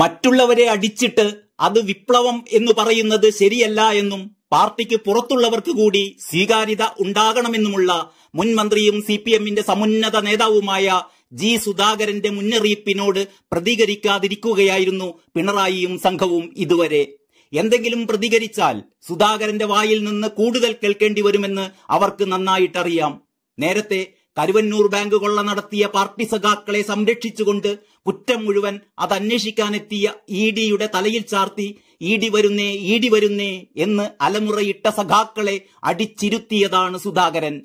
മറ്റുള്ളവരെ അടിച്ചിട്ട് അത് വിപ്ലവം എന്ന് പറയുന്നത് ശരിയല്ല എന്നും പാർട്ടിക്ക് പുറത്തുള്ളവർക്ക് കൂടി സ്വീകാര്യത ഉണ്ടാകണമെന്നുമുള്ള മുൻമന്ത്രിയും സി പി എമ്മിന്റെ സമുന്നത നേതാവുമായ ജി സുധാകരന്റെ മുന്നറിയിപ്പിനോട് പ്രതികരിക്കാതിരിക്കുകയായിരുന്നു പിണറായിയും സംഘവും ഇതുവരെ എന്തെങ്കിലും പ്രതികരിച്ചാൽ സുധാകരന്റെ വായിൽ നിന്ന് കൂടുതൽ കേൾക്കേണ്ടി വരുമെന്ന് അവർക്ക് നന്നായിട്ടറിയാം നേരത്തെ കരുവന്നൂർ ബാങ്ക് കൊള്ള നടത്തിയ പാർട്ടി സഖാക്കളെ സംരക്ഷിച്ചുകൊണ്ട് കുറ്റം മുഴുവൻ അത് അന്വേഷിക്കാനെത്തിയ ഇ ഡിയുടെ തലയിൽ ചാർത്തി ഇ ഡി വരുന്നേ ഇ ഡി വരുന്നേ എന്ന് അലമുറയിട്ട സഖാക്കളെ അടിച്ചിരുത്തിയതാണ് സുധാകരൻ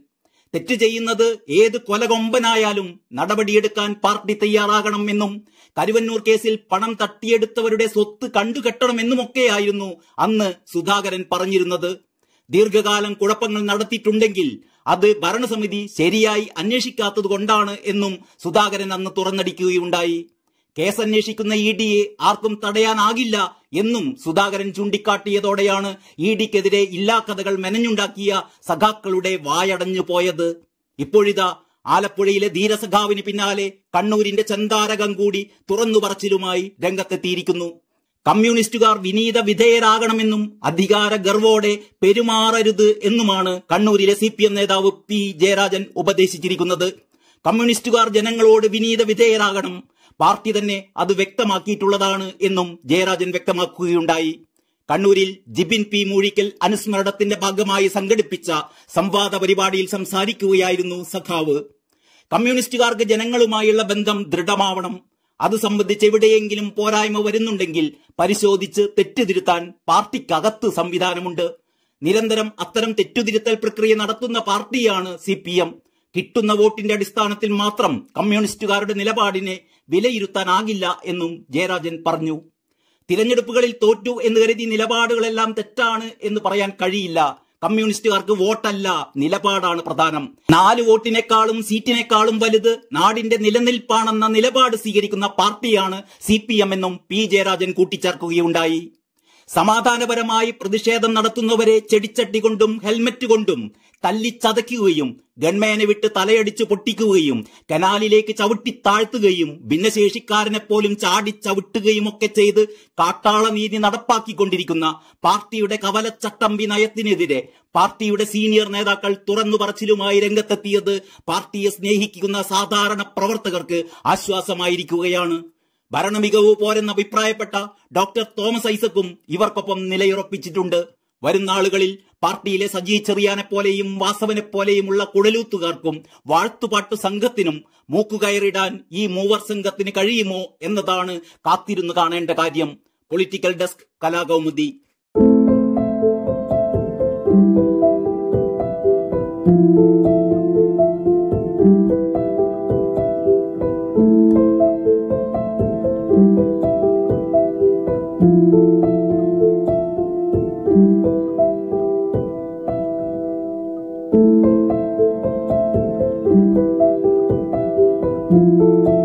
തെറ്റ് ചെയ്യുന്നത് ഏത് കൊലകൊമ്പനായാലും നടപടിയെടുക്കാൻ പാർട്ടി തയ്യാറാകണം എന്നും കരുവന്നൂർ കേസിൽ പണം തട്ടിയെടുത്തവരുടെ സ്വത്ത് കണ്ടുകെട്ടണമെന്നുമൊക്കെയായിരുന്നു അന്ന് സുധാകരൻ പറഞ്ഞിരുന്നത് ദീർഘകാലം കുഴപ്പങ്ങൾ നടത്തിയിട്ടുണ്ടെങ്കിൽ അത് ഭരണസമിതി ശരിയായി അന്വേഷിക്കാത്തത് കൊണ്ടാണ് എന്നും സുധാകരൻ അന്ന് തുറന്നടിക്കുകയുണ്ടായി കേസ് അന്വേഷിക്കുന്ന ഇ ഡിയെ ആർക്കും തടയാനാകില്ല എന്നും സുധാകരൻ ചൂണ്ടിക്കാട്ടിയതോടെയാണ് ഇ ഡിക്കെതിരെ കഥകൾ മെനഞ്ഞുണ്ടാക്കിയ സഖാക്കളുടെ വായടഞ്ഞു പോയത് ഇപ്പോഴിതാ ആലപ്പുഴയിലെ ധീരസഖാവിന് പിന്നാലെ കണ്ണൂരിന്റെ ചന്താരകം കൂടി തുറന്നു പറച്ചിലുമായി രംഗത്തെത്തിയിരിക്കുന്നു കമ്മ്യൂണിസ്റ്റുകാർ വിനീത വിധേയരാകണമെന്നും അധികാര ഗർവോടെ പെരുമാറരുത് എന്നുമാണ് കണ്ണൂരിലെ സി പി എം നേതാവ് പി ജയരാജൻ ഉപദേശിച്ചിരിക്കുന്നത് കമ്മ്യൂണിസ്റ്റുകാർ ജനങ്ങളോട് വിനീത വിധേയരാകണം പാർട്ടി തന്നെ അത് വ്യക്തമാക്കിയിട്ടുള്ളതാണ് എന്നും ജയരാജൻ വ്യക്തമാക്കുകയുണ്ടായി കണ്ണൂരിൽ ജിബിൻ പി മൂഴിക്കൽ അനുസ്മരണത്തിന്റെ ഭാഗമായി സംഘടിപ്പിച്ച സംവാദ പരിപാടിയിൽ സംസാരിക്കുകയായിരുന്നു സഖാവ് കമ്മ്യൂണിസ്റ്റുകാർക്ക് ജനങ്ങളുമായുള്ള ബന്ധം ദൃഢമാവണം അത് സംബന്ധിച്ച് എവിടെയെങ്കിലും പോരായ്മ വരുന്നുണ്ടെങ്കിൽ പരിശോധിച്ച് തെറ്റുതിരുത്താൻ പാർട്ടിക്കകത്ത് സംവിധാനമുണ്ട് നിരന്തരം അത്തരം തെറ്റുതിരുത്തൽ പ്രക്രിയ നടത്തുന്ന പാർട്ടിയാണ് സി പി എം കിട്ടുന്ന വോട്ടിന്റെ അടിസ്ഥാനത്തിൽ മാത്രം കമ്മ്യൂണിസ്റ്റുകാരുടെ നിലപാടിനെ വിലയിരുത്താനാകില്ല എന്നും ജയരാജൻ പറഞ്ഞു തിരഞ്ഞെടുപ്പുകളിൽ തോറ്റു എന്ന് കരുതി നിലപാടുകളെല്ലാം തെറ്റാണ് എന്ന് പറയാൻ കഴിയില്ല കമ്മ്യൂണിസ്റ്റുകാർക്ക് വോട്ടല്ല നിലപാടാണ് പ്രധാനം നാല് വോട്ടിനേക്കാളും സീറ്റിനേക്കാളും വലുത് നാടിന്റെ നിലനിൽപ്പാണെന്ന നിലപാട് സ്വീകരിക്കുന്ന പാർട്ടിയാണ് സി എന്നും പി ജയരാജൻ കൂട്ടിച്ചേർക്കുകയുണ്ടായി സമാധാനപരമായി പ്രതിഷേധം നടത്തുന്നവരെ ചെടിച്ചട്ടി കൊണ്ടും ഹെൽമറ്റ് കൊണ്ടും തല്ലിച്ചതയ്ക്കുകയും ഗൺമേനെ വിട്ട് തലയടിച്ച് പൊട്ടിക്കുകയും കനാലിലേക്ക് ചവിട്ടി താഴ്ത്തുകയും ഭിന്നശേഷിക്കാരനെ പോലും ചാടി ചവിട്ടുകയും ഒക്കെ ചെയ്ത് കാട്ടാള നീതി നടപ്പാക്കിക്കൊണ്ടിരിക്കുന്ന പാർട്ടിയുടെ കവലച്ചട്ടമ്പി നയത്തിനെതിരെ പാർട്ടിയുടെ സീനിയർ നേതാക്കൾ തുറന്നു പറച്ചിലുമായി രംഗത്തെത്തിയത് പാർട്ടിയെ സ്നേഹിക്കുന്ന സാധാരണ പ്രവർത്തകർക്ക് ആശ്വാസമായിരിക്കുകയാണ് ഭരണമികവ് പോരെന്ന് അഭിപ്രായപ്പെട്ട ഡോക്ടർ തോമസ് ഐസക്കും ഇവർക്കൊപ്പം നിലയുറപ്പിച്ചിട്ടുണ്ട് വരും നാളുകളിൽ പാർട്ടിയിലെ സജി ചെറിയാനെ പോലെയും വാസവനെ പോലെയുമുള്ള കുഴലൂത്തുകാർക്കും വാഴ്ത്തുപാട്ടു സംഘത്തിനും മൂക്കുകയറിടാൻ ഈ മൂവർ സംഘത്തിന് കഴിയുമോ എന്നതാണ് കാത്തിരുന്നു കാണേണ്ട കാര്യം പൊളിറ്റിക്കൽ ഡെസ്ക് കലാകൗമുദി Música